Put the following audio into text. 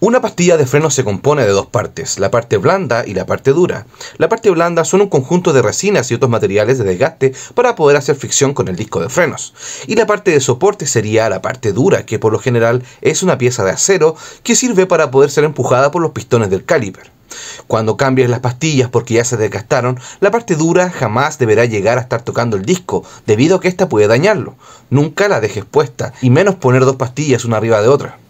Una pastilla de freno se compone de dos partes, la parte blanda y la parte dura. La parte blanda son un conjunto de resinas y otros materiales de desgaste para poder hacer fricción con el disco de frenos. Y la parte de soporte sería la parte dura, que por lo general es una pieza de acero que sirve para poder ser empujada por los pistones del caliper. Cuando cambies las pastillas porque ya se desgastaron, la parte dura jamás deberá llegar a estar tocando el disco, debido a que ésta puede dañarlo. Nunca la dejes puesta, y menos poner dos pastillas una arriba de otra.